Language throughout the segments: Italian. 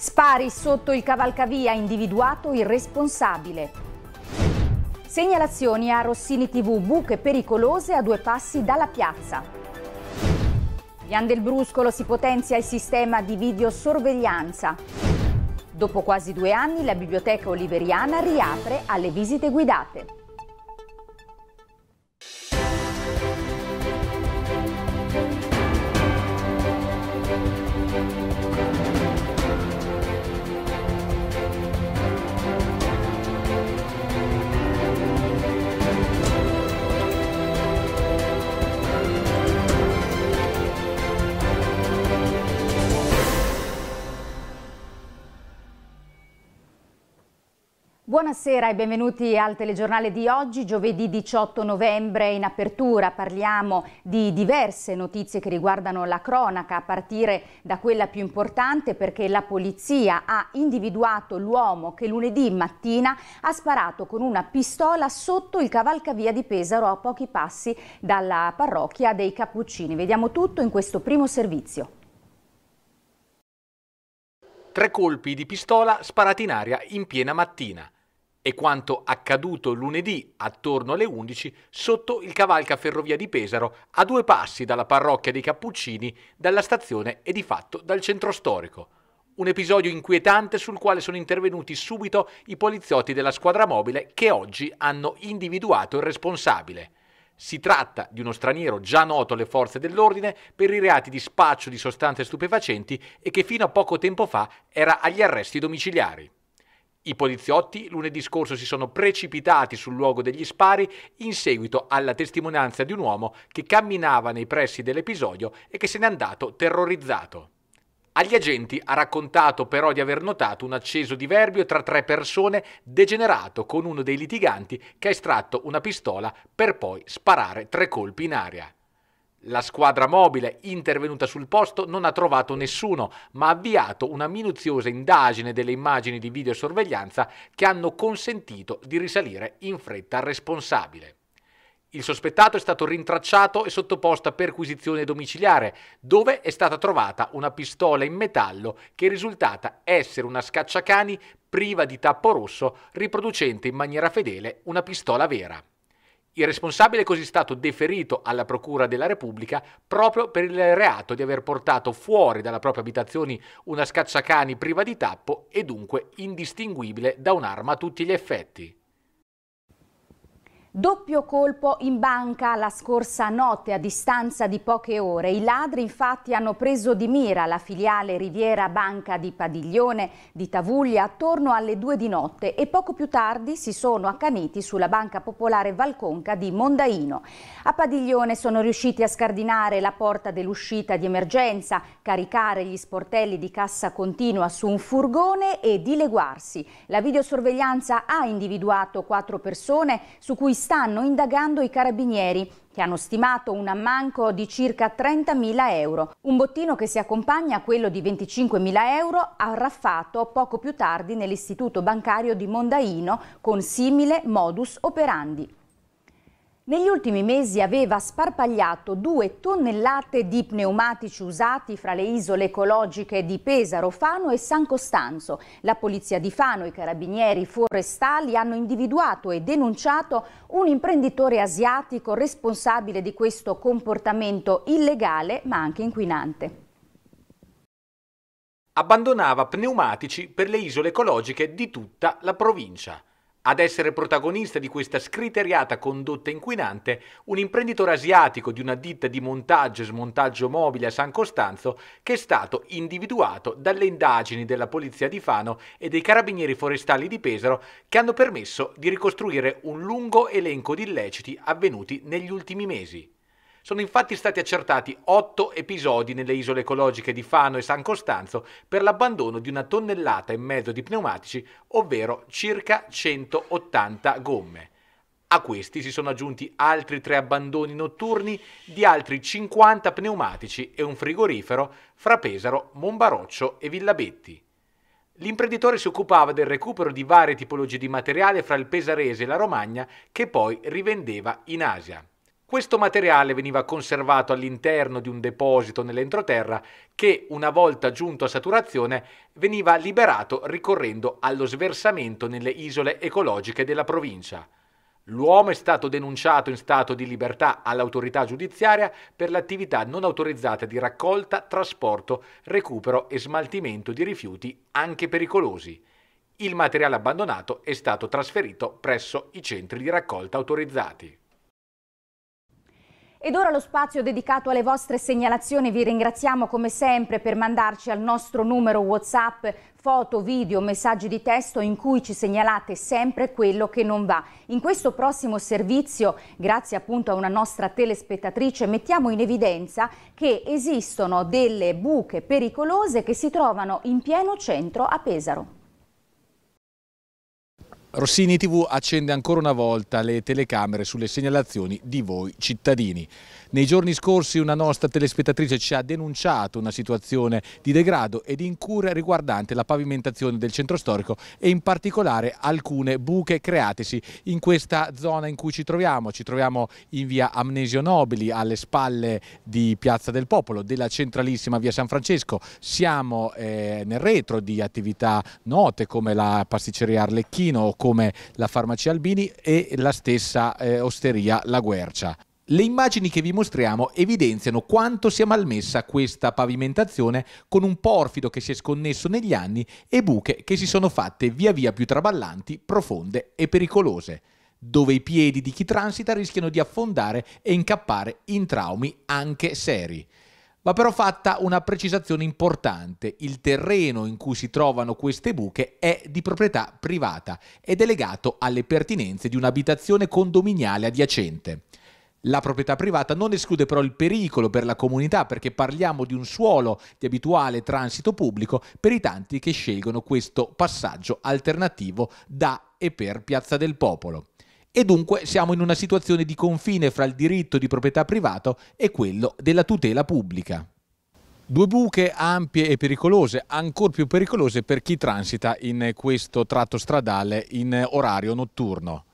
Spari sotto il cavalcavia individuato il responsabile. Segnalazioni a Rossini TV, buche pericolose a due passi dalla piazza. Pian del Bruscolo si potenzia il sistema di videosorveglianza. Dopo quasi due anni la biblioteca oliveriana riapre alle visite guidate. Buonasera e benvenuti al telegiornale di oggi, giovedì 18 novembre. In apertura parliamo di diverse notizie che riguardano la cronaca, a partire da quella più importante perché la polizia ha individuato l'uomo che lunedì mattina ha sparato con una pistola sotto il cavalcavia di Pesaro a pochi passi dalla parrocchia dei Cappuccini. Vediamo tutto in questo primo servizio tre colpi di pistola sparati in aria in piena mattina e quanto accaduto lunedì attorno alle 11 sotto il cavalca ferrovia di Pesaro a due passi dalla parrocchia dei Cappuccini, dalla stazione e di fatto dal centro storico. Un episodio inquietante sul quale sono intervenuti subito i poliziotti della squadra mobile che oggi hanno individuato il responsabile. Si tratta di uno straniero già noto alle forze dell'ordine per i reati di spaccio di sostanze stupefacenti e che fino a poco tempo fa era agli arresti domiciliari. I poliziotti lunedì scorso si sono precipitati sul luogo degli spari in seguito alla testimonianza di un uomo che camminava nei pressi dell'episodio e che se n'è andato terrorizzato. Agli agenti ha raccontato però di aver notato un acceso diverbio tra tre persone degenerato con uno dei litiganti che ha estratto una pistola per poi sparare tre colpi in aria. La squadra mobile, intervenuta sul posto, non ha trovato nessuno, ma ha avviato una minuziosa indagine delle immagini di videosorveglianza che hanno consentito di risalire in fretta al responsabile. Il sospettato è stato rintracciato e sottoposto a perquisizione domiciliare, dove è stata trovata una pistola in metallo che è risultata essere una scacciacani priva di tappo rosso, riproducente in maniera fedele una pistola vera. Il responsabile è così stato deferito alla Procura della Repubblica proprio per il reato di aver portato fuori dalla propria abitazione una scacciacani priva di tappo e dunque indistinguibile da un'arma a tutti gli effetti. Doppio colpo in banca la scorsa notte a distanza di poche ore. I ladri infatti hanno preso di mira la filiale Riviera Banca di Padiglione di Tavuglia attorno alle due di notte e poco più tardi si sono accaniti sulla Banca Popolare Valconca di Mondaino. A Padiglione sono riusciti a scardinare la porta dell'uscita di emergenza, caricare gli sportelli di cassa continua su un furgone e dileguarsi. La videosorveglianza ha individuato quattro persone su cui stanno indagando i carabinieri che hanno stimato un ammanco di circa 30.000 euro, un bottino che si accompagna a quello di 25.000 euro arraffato poco più tardi nell'istituto bancario di Mondaino con simile modus operandi. Negli ultimi mesi aveva sparpagliato due tonnellate di pneumatici usati fra le isole ecologiche di Pesaro, Fano e San Costanzo. La polizia di Fano e i carabinieri forestali hanno individuato e denunciato un imprenditore asiatico responsabile di questo comportamento illegale ma anche inquinante. Abbandonava pneumatici per le isole ecologiche di tutta la provincia. Ad essere protagonista di questa scriteriata condotta inquinante, un imprenditore asiatico di una ditta di montaggio e smontaggio mobile a San Costanzo che è stato individuato dalle indagini della Polizia di Fano e dei Carabinieri Forestali di Pesaro che hanno permesso di ricostruire un lungo elenco di illeciti avvenuti negli ultimi mesi. Sono infatti stati accertati otto episodi nelle isole ecologiche di Fano e San Costanzo per l'abbandono di una tonnellata e mezzo di pneumatici, ovvero circa 180 gomme. A questi si sono aggiunti altri tre abbandoni notturni di altri 50 pneumatici e un frigorifero fra Pesaro, Monbaroccio e Villabetti. L'imprenditore si occupava del recupero di varie tipologie di materiale fra il Pesarese e la Romagna che poi rivendeva in Asia. Questo materiale veniva conservato all'interno di un deposito nell'entroterra che, una volta giunto a saturazione, veniva liberato ricorrendo allo sversamento nelle isole ecologiche della provincia. L'uomo è stato denunciato in stato di libertà all'autorità giudiziaria per l'attività non autorizzata di raccolta, trasporto, recupero e smaltimento di rifiuti anche pericolosi. Il materiale abbandonato è stato trasferito presso i centri di raccolta autorizzati. Ed ora lo spazio dedicato alle vostre segnalazioni. Vi ringraziamo come sempre per mandarci al nostro numero WhatsApp foto, video, messaggi di testo in cui ci segnalate sempre quello che non va. In questo prossimo servizio, grazie appunto a una nostra telespettatrice, mettiamo in evidenza che esistono delle buche pericolose che si trovano in pieno centro a Pesaro. Rossini TV accende ancora una volta le telecamere sulle segnalazioni di voi cittadini. Nei giorni scorsi una nostra telespettatrice ci ha denunciato una situazione di degrado ed incura riguardante la pavimentazione del centro storico e in particolare alcune buche createsi in questa zona in cui ci troviamo. Ci troviamo in via Amnesio Nobili alle spalle di Piazza del Popolo, della centralissima via San Francesco. Siamo eh, nel retro di attività note come la pasticceria Arlecchino come la farmacia Albini e la stessa eh, osteria La Guercia. Le immagini che vi mostriamo evidenziano quanto sia malmessa questa pavimentazione con un porfido che si è sconnesso negli anni e buche che si sono fatte via via più traballanti, profonde e pericolose, dove i piedi di chi transita rischiano di affondare e incappare in traumi anche seri. Va però fatta una precisazione importante, il terreno in cui si trovano queste buche è di proprietà privata ed è legato alle pertinenze di un'abitazione condominiale adiacente. La proprietà privata non esclude però il pericolo per la comunità perché parliamo di un suolo di abituale transito pubblico per i tanti che scelgono questo passaggio alternativo da e per Piazza del Popolo e dunque siamo in una situazione di confine fra il diritto di proprietà privato e quello della tutela pubblica. Due buche ampie e pericolose, ancor più pericolose per chi transita in questo tratto stradale in orario notturno.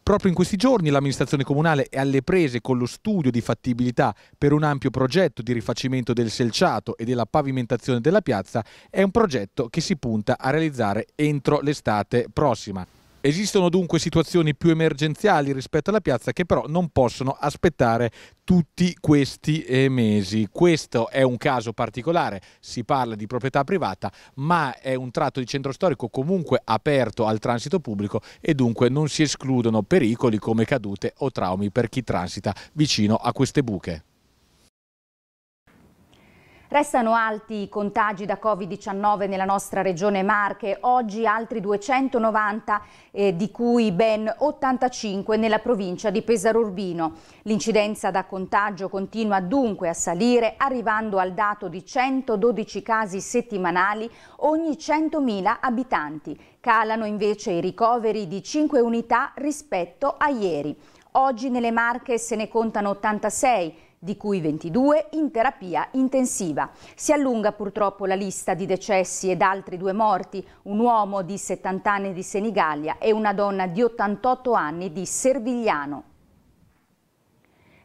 Proprio in questi giorni l'amministrazione comunale è alle prese con lo studio di fattibilità per un ampio progetto di rifacimento del selciato e della pavimentazione della piazza, è un progetto che si punta a realizzare entro l'estate prossima. Esistono dunque situazioni più emergenziali rispetto alla piazza che però non possono aspettare tutti questi eh, mesi. Questo è un caso particolare, si parla di proprietà privata, ma è un tratto di centro storico comunque aperto al transito pubblico e dunque non si escludono pericoli come cadute o traumi per chi transita vicino a queste buche. Restano alti i contagi da Covid-19 nella nostra regione Marche, oggi altri 290 eh, di cui ben 85 nella provincia di Pesaro Urbino. L'incidenza da contagio continua dunque a salire arrivando al dato di 112 casi settimanali ogni 100.000 abitanti. Calano invece i ricoveri di 5 unità rispetto a ieri. Oggi nelle Marche se ne contano 86 di cui 22 in terapia intensiva. Si allunga purtroppo la lista di decessi ed altri due morti, un uomo di 70 anni di Senigallia e una donna di 88 anni di Servigliano.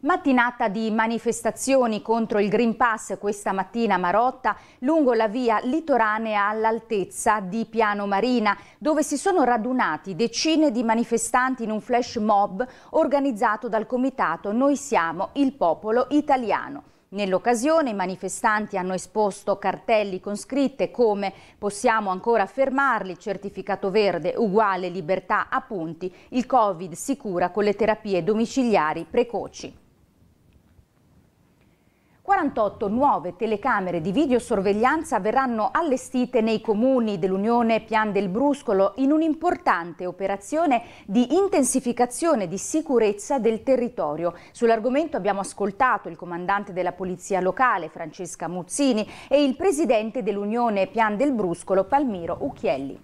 Mattinata di manifestazioni contro il Green Pass questa mattina a Marotta lungo la via litoranea all'altezza di Piano Marina dove si sono radunati decine di manifestanti in un flash mob organizzato dal comitato Noi siamo il popolo italiano. Nell'occasione i manifestanti hanno esposto cartelli con scritte come possiamo ancora fermarli, certificato verde uguale libertà a punti, il Covid si cura con le terapie domiciliari precoci. 48 nuove telecamere di videosorveglianza verranno allestite nei comuni dell'Unione Pian del Bruscolo in un'importante operazione di intensificazione di sicurezza del territorio. Sull'argomento abbiamo ascoltato il comandante della Polizia Locale, Francesca Muzzini, e il presidente dell'Unione Pian del Bruscolo, Palmiro Ucchielli.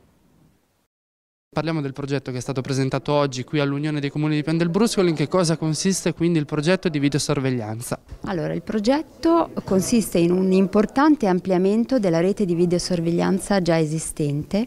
Parliamo del progetto che è stato presentato oggi qui all'Unione dei Comuni di Pendelbruscolo, in che cosa consiste quindi il progetto di videosorveglianza? Allora, il progetto consiste in un importante ampliamento della rete di videosorveglianza già esistente,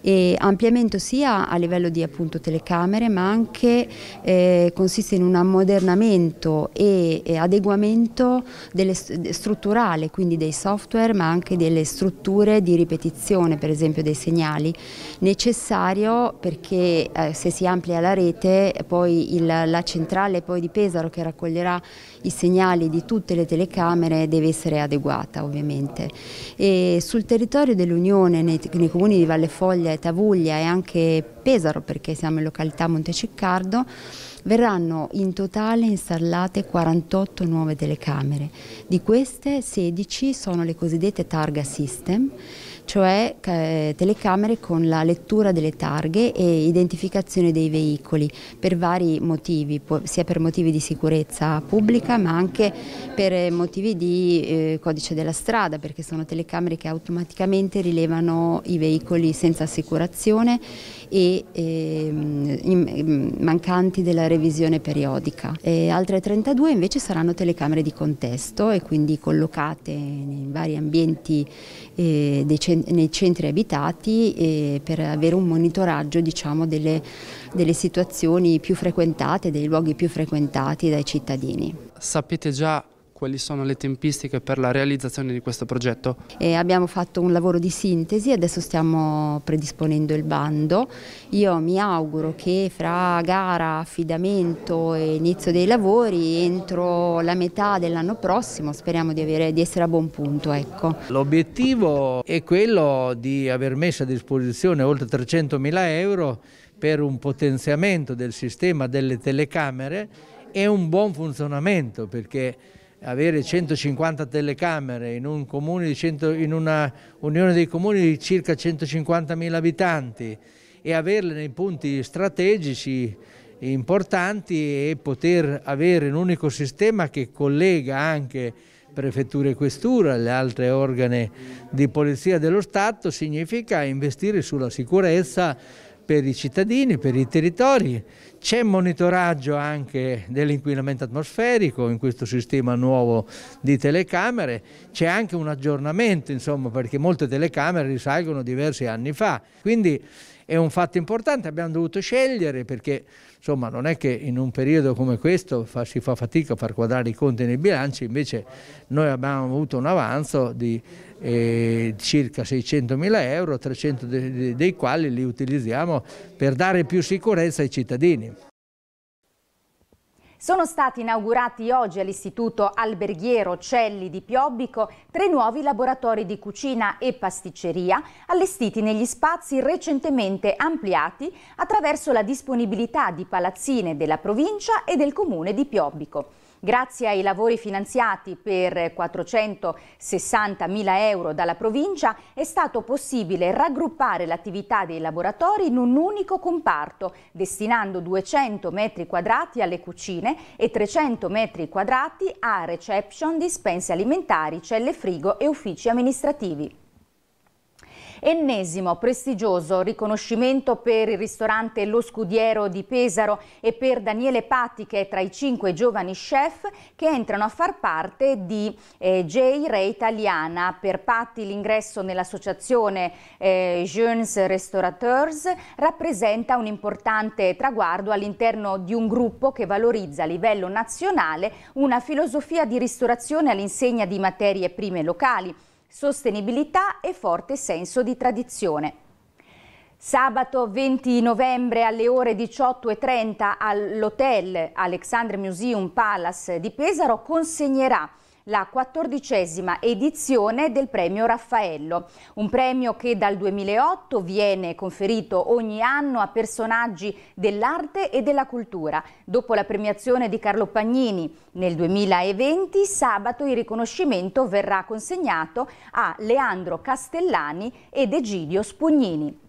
e ampliamento sia a livello di appunto, telecamere ma anche eh, consiste in un ammodernamento e, e adeguamento delle, strutturale, quindi dei software ma anche delle strutture di ripetizione, per esempio dei segnali, necessario perché eh, se si amplia la rete poi il, la centrale poi di Pesaro che raccoglierà i segnali di tutte le telecamere deve essere adeguata ovviamente. E sul territorio dell'Unione nei, nei, comuni di Valle Foglia e Tavuglia e anche Pesaro perché siamo in località Monteciccardo verranno in totale installate 48 nuove telecamere, di queste 16 sono le cosiddette targa system cioè eh, telecamere con la lettura delle targhe e identificazione dei veicoli per vari motivi, sia per motivi di sicurezza pubblica ma anche per eh, motivi di eh, codice della strada perché sono telecamere che automaticamente rilevano i veicoli senza assicurazione e ehm, in, mm, mancanti della revisione periodica. E altre 32 invece saranno telecamere di contesto e quindi collocate in vari ambienti eh, nei centri abitati eh, per avere un monitoraggio diciamo, delle, delle situazioni più frequentate, dei luoghi più frequentati dai cittadini. Sapete già quali sono le tempistiche per la realizzazione di questo progetto? E abbiamo fatto un lavoro di sintesi adesso stiamo predisponendo il bando. Io mi auguro che fra gara, affidamento e inizio dei lavori entro la metà dell'anno prossimo speriamo di, avere, di, essere a buon punto. Ecco. L'obiettivo è quello di aver messo a disposizione oltre 300.000 euro per un potenziamento del sistema delle telecamere e un buon funzionamento perché avere 150 telecamere in, un 100, in una unione dei comuni di circa 150.000 abitanti e averle nei punti strategici importanti e poter avere un unico sistema che collega anche prefetture e questura, le altre organi di polizia dello Stato, significa investire sulla sicurezza per i cittadini, per i territori, c'è monitoraggio anche dell'inquinamento atmosferico in questo sistema nuovo di telecamere, c'è anche un aggiornamento insomma, perché molte telecamere risalgono diversi anni fa, quindi è un fatto importante, abbiamo dovuto scegliere perché insomma, non è che in un periodo come questo fa, si fa fatica a far quadrare i conti nei bilanci, invece noi abbiamo avuto un avanzo di eh, circa 600.000 euro, 300 dei, dei quali li utilizziamo per dare più sicurezza ai cittadini. Sono stati inaugurati oggi all'Istituto Alberghiero Celli di Piobbico tre nuovi laboratori di cucina e pasticceria allestiti negli spazi recentemente ampliati attraverso la disponibilità di palazzine della provincia e del comune di Piobbico. Grazie ai lavori finanziati per 460 mila euro dalla provincia è stato possibile raggruppare l'attività dei laboratori in un unico comparto, destinando 200 metri quadrati alle cucine e 300 metri quadrati a reception, dispense alimentari, celle frigo e uffici amministrativi. Ennesimo prestigioso riconoscimento per il ristorante Lo Scudiero di Pesaro e per Daniele Patti che è tra i cinque giovani chef che entrano a far parte di eh, J-Ray Italiana. Per Patti l'ingresso nell'associazione eh, Jeunes Restaurateurs rappresenta un importante traguardo all'interno di un gruppo che valorizza a livello nazionale una filosofia di ristorazione all'insegna di materie prime locali sostenibilità e forte senso di tradizione. Sabato 20 novembre alle ore 18.30 all'hotel Alexandre Museum Palace di Pesaro consegnerà la quattordicesima edizione del premio Raffaello, un premio che dal 2008 viene conferito ogni anno a personaggi dell'arte e della cultura. Dopo la premiazione di Carlo Pagnini nel 2020, sabato il riconoscimento verrà consegnato a Leandro Castellani ed Egidio Spugnini.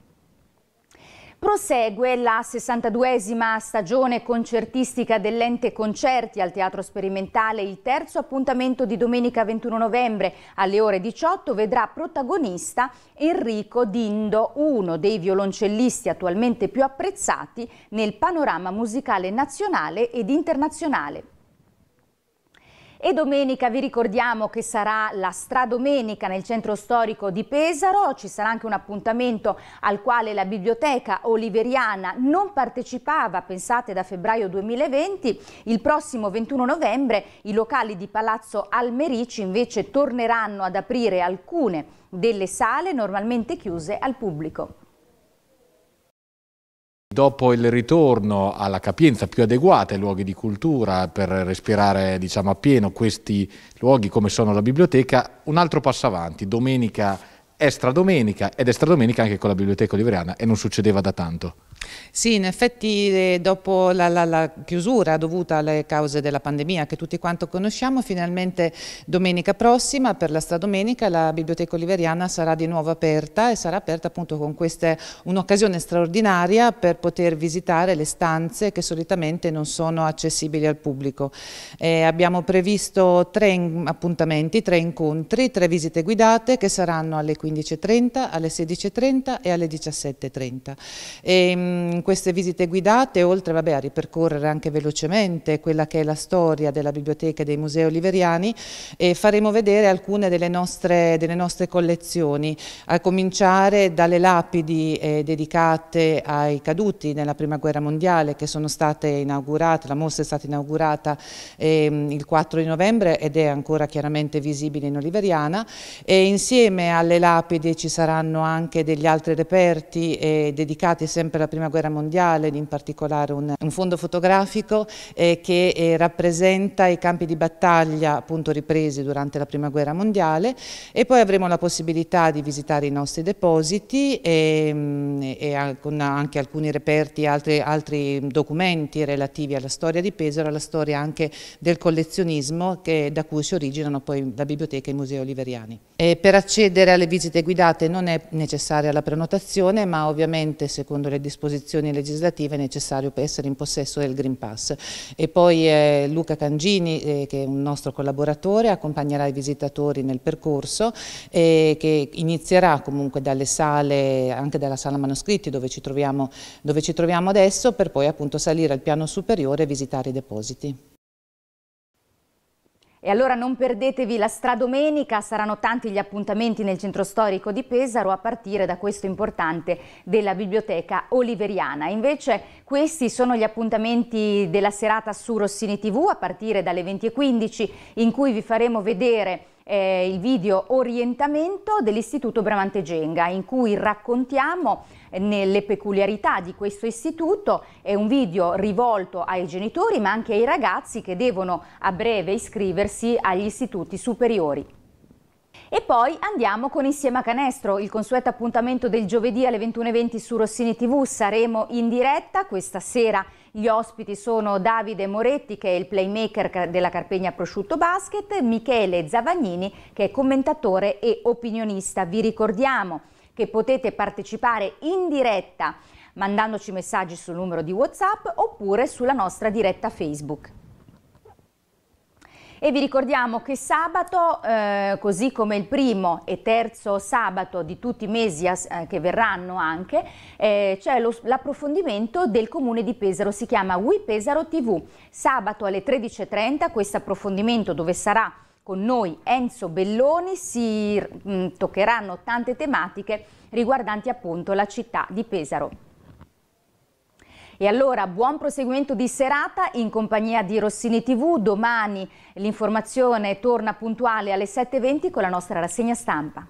Prosegue la 62esima stagione concertistica dell'ente Concerti al Teatro Sperimentale. Il terzo appuntamento di domenica 21 novembre alle ore 18 vedrà protagonista Enrico Dindo, uno dei violoncellisti attualmente più apprezzati nel panorama musicale nazionale ed internazionale. E domenica vi ricordiamo che sarà la stradomenica nel centro storico di Pesaro, ci sarà anche un appuntamento al quale la biblioteca oliveriana non partecipava, pensate, da febbraio 2020. Il prossimo 21 novembre i locali di Palazzo Almerici invece torneranno ad aprire alcune delle sale normalmente chiuse al pubblico. Dopo il ritorno alla capienza più adeguata ai luoghi di cultura per respirare diciamo, appieno questi luoghi come sono la biblioteca, un altro passo avanti, domenica è stradomenica ed è stradomenica anche con la biblioteca oliveriana e non succedeva da tanto. Sì, in effetti eh, dopo la, la, la, chiusura dovuta alle cause della pandemia che tutti quanto conosciamo, finalmente domenica prossima per la Stradomenica la Biblioteca Oliveriana sarà di nuovo aperta e sarà aperta appunto con questa un'occasione straordinaria per poter visitare le stanze che solitamente non sono accessibili al pubblico. Eh, abbiamo previsto tre appuntamenti, tre incontri, tre visite guidate che saranno alle 15.30, alle 16.30 e alle 17.30. E, in ehm, queste visite guidate, oltre vabbè, a ripercorrere anche velocemente quella che è la storia della biblioteca e dei musei oliveriani, eh, faremo vedere alcune delle nostre, delle nostre, collezioni, a cominciare dalle lapidi eh, dedicate ai caduti nella Prima Guerra Mondiale, che sono state inaugurate, la mostra è stata inaugurata eh, il 4 di novembre ed è ancora chiaramente visibile in oliveriana, e insieme alle lapidi ci saranno anche degli altri reperti eh, dedicati sempre alla Prima prima guerra mondiale, in particolare un, un fondo fotografico eh, che eh, rappresenta i campi di battaglia appunto ripresi durante la prima guerra mondiale e poi avremo la possibilità di visitare i nostri depositi ehm, e, e con anche alcuni reperti, altri, altri documenti relativi alla storia di Pesaro, alla storia anche del collezionismo che, da cui si originano poi la biblioteca e i musei oliveriani. E per accedere alle visite guidate non è necessaria la prenotazione ma ovviamente secondo le disposizioni disposizioni legislative necessarie per essere in possesso del Green Pass. E poi eh, Luca Cangini, eh, che è un nostro collaboratore, accompagnerà i visitatori nel percorso eh, che inizierà comunque dalle sale, anche dalla sala manoscritti dove ci troviamo, dove ci troviamo adesso, per poi appunto salire al piano superiore e visitare i depositi. E allora non perdetevi la stradomenica, saranno tanti gli appuntamenti nel centro storico di Pesaro a partire da questo importante della biblioteca oliveriana. Invece questi sono gli appuntamenti della serata su Rossini TV a partire dalle 20.15 in cui vi faremo vedere eh, il video orientamento dell'Istituto Bramante Genga in cui raccontiamo eh, nelle peculiarità di questo istituto. È un video rivolto ai genitori ma anche ai ragazzi che devono a breve iscriversi agli istituti superiori. E poi andiamo con Insieme a Canestro, il consueto appuntamento del giovedì alle 21.20 su Rossini TV. Saremo in diretta questa sera. Gli ospiti sono Davide Moretti, che è il playmaker della Carpegna Prosciutto Basket, Michele Zavagnini, che è commentatore e opinionista. Vi ricordiamo che potete partecipare in diretta mandandoci messaggi sul numero di WhatsApp oppure sulla nostra diretta Facebook. E vi ricordiamo che sabato, eh, così come il primo e terzo sabato di tutti i mesi eh, che verranno anche, eh, c'è l'approfondimento del comune di Pesaro, si chiama We Pesaro TV. Sabato alle 13.30 questo approfondimento dove sarà con noi Enzo Belloni si mh, mm, toccheranno tante tematiche riguardanti appunto la città di Pesaro. E allora buon proseguimento di serata in compagnia di Rossini TV, domani l'informazione torna puntuale alle 7.20 con la nostra rassegna stampa.